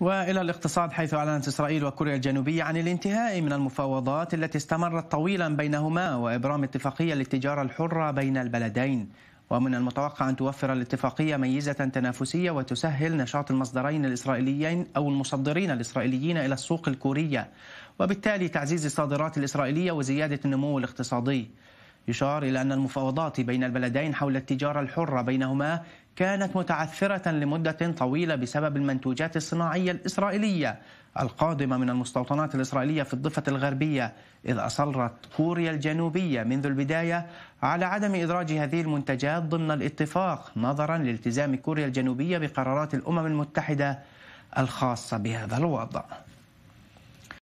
والى الاقتصاد حيث اعلنت اسرائيل وكوريا الجنوبيه عن الانتهاء من المفاوضات التي استمرت طويلا بينهما وابرام اتفاقيه للتجاره الحره بين البلدين ومن المتوقع أن توفر الاتفاقية ميزة تنافسية وتسهل نشاط المصدرين الإسرائيليين أو المصدرين الإسرائيليين إلى السوق الكورية وبالتالي تعزيز الصادرات الإسرائيلية وزيادة النمو الاقتصادي يشار إلى أن المفاوضات بين البلدين حول التجارة الحرة بينهما كانت متعثرة لمدة طويلة بسبب المنتوجات الصناعية الإسرائيلية القادمة من المستوطنات الإسرائيلية في الضفة الغربية إذ أصرت كوريا الجنوبية منذ البداية على عدم إدراج هذه المنتجات ضمن الاتفاق نظرا لالتزام كوريا الجنوبية بقرارات الأمم المتحدة الخاصة بهذا الوضع